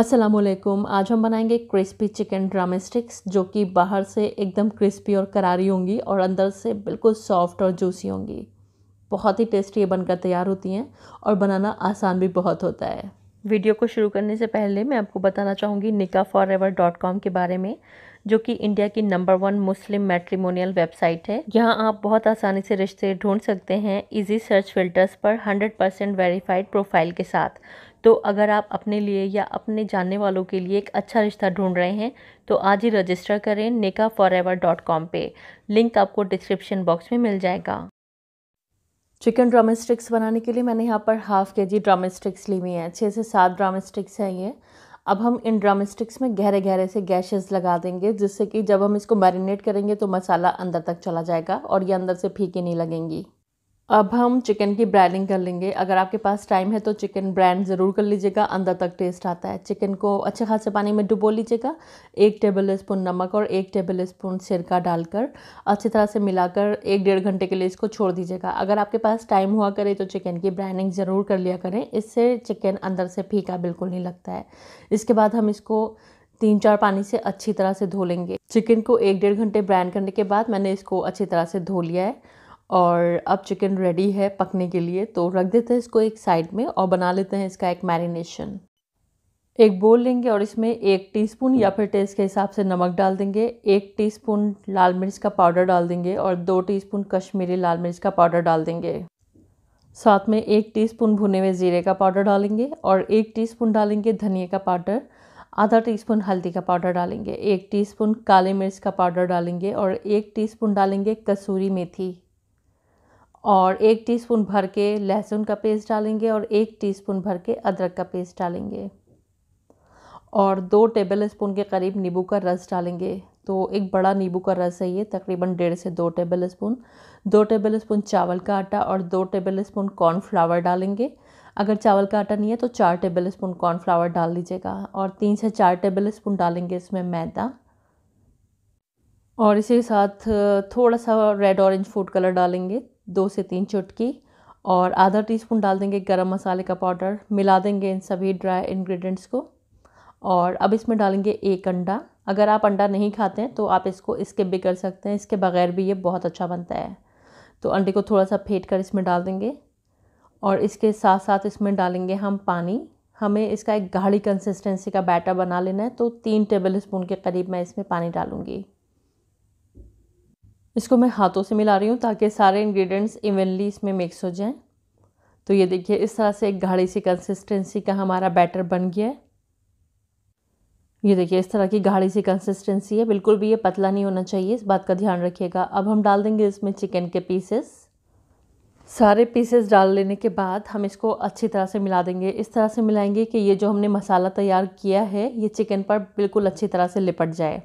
असलकुम आज हम बनाएंगे क्रिस्पी चिकन ड्रामे जो कि बाहर से एकदम क्रिस्पी और करारी होंगी और अंदर से बिल्कुल सॉफ्ट और जूसी होंगी बहुत ही टेस्टी ये बनकर तैयार होती हैं और बनाना आसान भी बहुत होता है वीडियो को शुरू करने से पहले मैं आपको बताना चाहूँगी निका फॉर एवर डॉट कॉम के बारे में जो कि इंडिया की number one Muslim matrimonial website है यहाँ आप बहुत आसानी से रिश्ते ढूंढ सकते हैं इजी सर्च फिल्टर्स पर 100% वेरीफाइड प्रोफाइल के साथ तो अगर आप अपने लिए या अपने जानने वालों के लिए एक अच्छा रिश्ता ढूंढ रहे हैं तो आज ही रजिस्टर करें निका फॉर एवर डॉट कॉम पर लिंक आपको डिस्क्रिप्शन बॉक्स में मिल जाएगा चिकन ड्रामे स्टिक्स बनाने के लिए मैंने यहाँ पर हाफ़ के जी ड्रामेस्टिक्स ली हुई हैं छः से सात ड्रामास्टिक्स हैं ये अब हम इन ड्रामेस्टिक्स में गहरे गहरे से गैशेस लगा देंगे जिससे कि जब हम इसको मैरिनेट करेंगे तो मसाला अंदर तक चला जाएगा और ये अंदर से फीके नहीं लगेंगी अब हम चिकन की ब्राइनिंग कर लेंगे अगर आपके पास टाइम है तो चिकन ब्राइन ज़रूर कर लीजिएगा अंदर तक टेस्ट आता है चिकन को अच्छे खासे पानी में डुबो लीजिएगा एक टेबल स्पून नमक और एक टेबल स्पून सिरका डालकर अच्छी तरह से मिलाकर एक डेढ़ घंटे के लिए इसको छोड़ दीजिएगा अगर आपके पास टाइम हुआ करे तो चिकन की ब्राइनिंग ज़रूर कर लिया करें इससे चिकन अंदर से फीका बिल्कुल नहीं लगता है इसके बाद हम इसको तीन चार पानी से अच्छी तरह से धो लेंगे चिकन को एक डेढ़ घंटे ब्राइन करने के बाद मैंने इसको अच्छी तरह से धो लिया है और अब चिकन रेडी है पकने के लिए तो रख देते हैं इसको एक साइड में और बना लेते हैं इसका एक मैरिनेशन एक बोल लेंगे और इसमें एक टीस्पून या फिर टेस्ट के हिसाब से नमक डाल देंगे एक टीस्पून लाल मिर्च का पाउडर डाल देंगे और दो टीस्पून कश्मीरी लाल मिर्च का पाउडर डाल देंगे साथ में एक टीस्पून भुने हुए ज़ीरे का पाउडर डालेंगे और एक टीस्पून डालेंगे धनिया का पाउडर आधा टीस्पून हल्दी का पाउडर डालेंगे एक टीस्पून काली मिर्च का पाउडर डालेंगे और एक टीस्पून डालेंगे कसूरी मेथी और एक टीस्पून भर के लहसुन का पेस्ट डालेंगे और एक टीस्पून भर के अदरक का पेस्ट डालेंगे और दो टेबल स्पून के करीब नींबू का रस डालेंगे तो एक बड़ा नींबू का रस है ये तकरीबन डेढ़ से दो टेबल स्पून दो टेबल स्पून चावल का आटा और दो टेबल स्पून कॉर्नफ्लावर डालेंगे अगर चावल का आटा नहीं है तो चार टेबल स्पून कॉर्नफ्लावर डाल लीजिएगा और तीन से चार टेबल स्पून डालेंगे इसमें मैदा और इसी के साथ थोड़ा सा रेड ऑरेंज फूड कलर डालेंगे दो से तीन चुटकी और आधा टीस्पून डाल देंगे गरम मसाले का पाउडर मिला देंगे इन सभी ड्राई इंग्रेडिएंट्स को और अब इसमें डालेंगे एक अंडा अगर आप अंडा नहीं खाते हैं तो आप इसको इसके भी कर सकते हैं इसके बगैर भी ये बहुत अच्छा बनता है तो अंडे को थोड़ा सा फेंट कर इसमें डाल देंगे और इसके साथ साथ इसमें डालेंगे हम पानी हमें इसका एक गाढ़ी कंसिस्टेंसी का बैटर बना लेना है तो तीन टेबल स्पून के करीब मैं इसमें पानी डालूँगी इसको मैं हाथों से मिला रही हूँ ताकि सारे इंग्रेडिएंट्स इवनली इसमें मिक्स हो जाएं तो ये देखिए इस तरह से एक गाढ़ी सी कंसिस्टेंसी का हमारा बैटर बन गया है ये देखिए इस तरह की गाढ़ी सी कंसिस्टेंसी है बिल्कुल भी ये पतला नहीं होना चाहिए इस बात का ध्यान रखिएगा अब हम डाल देंगे इसमें चिकन के पीसेस सारे पीसेस डाल लेने के बाद हम इसको अच्छी तरह से मिला देंगे इस तरह से मिलाएंगे कि ये जो हमने मसाला तैयार किया है ये चिकन पर बिल्कुल अच्छी तरह से लिपट जाए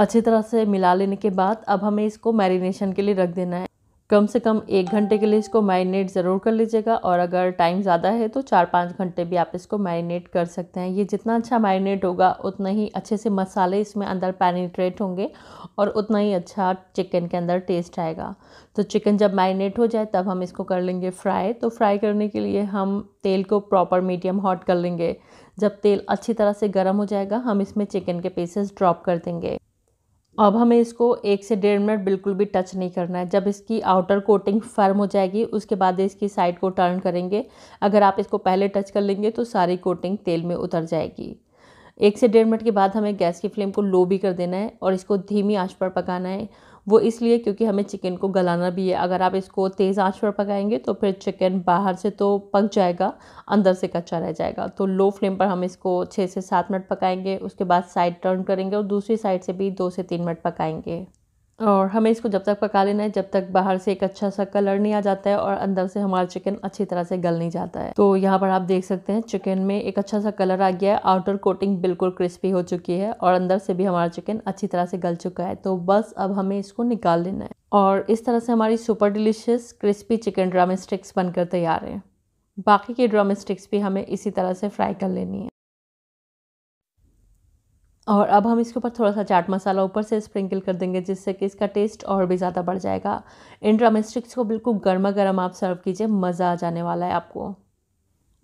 अच्छी तरह से मिला लेने के बाद अब हमें इसको मैरिनेशन के लिए रख देना है कम से कम एक घंटे के लिए इसको मैरिनेट ज़रूर कर लीजिएगा और अगर टाइम ज़्यादा है तो चार पाँच घंटे भी आप इसको मैरिनेट कर सकते हैं ये जितना अच्छा मैरिनेट होगा उतना ही अच्छे से मसाले इसमें अंदर पैनिट्रेट होंगे और उतना ही अच्छा चिकन के अंदर टेस्ट आएगा तो चिकन जब मैरिनेट हो जाए तब हम इसको कर लेंगे फ्राई तो फ्राई करने के लिए हम तेल को प्रॉपर मीडियम हॉट कर लेंगे जब तेल अच्छी तरह से गर्म हो जाएगा हम इसमें चिकन के पीसेस ड्रॉप कर देंगे अब हमें इसको एक से डेढ़ मिनट बिल्कुल भी टच नहीं करना है जब इसकी आउटर कोटिंग फर्म हो जाएगी उसके बाद इसकी साइड को टर्न करेंगे अगर आप इसको पहले टच कर लेंगे तो सारी कोटिंग तेल में उतर जाएगी एक से डेढ़ मिनट के बाद हमें गैस की फ्लेम को लो भी कर देना है और इसको धीमी आंच पर पकाना है वो इसलिए क्योंकि हमें चिकन को गलाना भी है अगर आप इसको तेज़ आंच पर पकाएंगे तो फिर चिकन बाहर से तो पक जाएगा अंदर से कच्चा रह जाएगा तो लो फ्लेम पर हम इसको छः से सात मिनट पकाएंगे उसके बाद साइड टर्न करेंगे और दूसरी साइड से भी दो से तीन मिनट पकाएंगे और हमें इसको जब तक पका लेना है जब तक बाहर से एक अच्छा सा कलर नहीं आ जाता है और अंदर से हमारा चिकन अच्छी तरह से गल नहीं जाता है तो यहाँ पर आप देख सकते हैं चिकन में एक अच्छा सा कलर आ गया है आउटर कोटिंग बिल्कुल क्रिस्पी हो चुकी है और अंदर से भी हमारा चिकन अच्छी तरह से गल चुका है तो बस अब हमें इसको निकाल लेना है और इस तरह से हमारी super delicious crispy chicken drumsticks बनकर तैयार है बाकी के ड्रामे स्टिक्स भी हमें इसी तरह से फ्राई कर लेनी है और अब हम इसके ऊपर थोड़ा सा चाट मसाला ऊपर से स्प्रिंकल कर देंगे जिससे कि इसका टेस्ट और भी ज़्यादा बढ़ जाएगा इन ड्रम को बिल्कुल गर्मा गर्म आप सर्व कीजिए मज़ा आ जाने वाला है आपको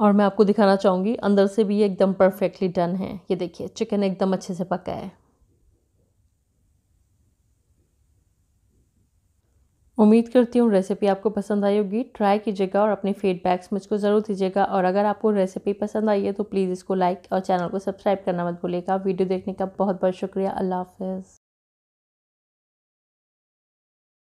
और मैं आपको दिखाना चाहूँगी अंदर से भी ये एकदम परफेक्टली डन है ये देखिए चिकन एकदम अच्छे से पका है उम्मीद करती हूँ रेसिपी आपको पसंद आई होगी ट्राई कीजिएगा और अपने फीडबैक्स मुझको ज़रूर दीजिएगा और अगर आपको रेसिपी पसंद आई है तो प्लीज़ इसको लाइक और चैनल को सब्सक्राइब करना मत भूलिएगा वीडियो देखने का बहुत बहुत शुक्रिया अल्लाह हाफिज़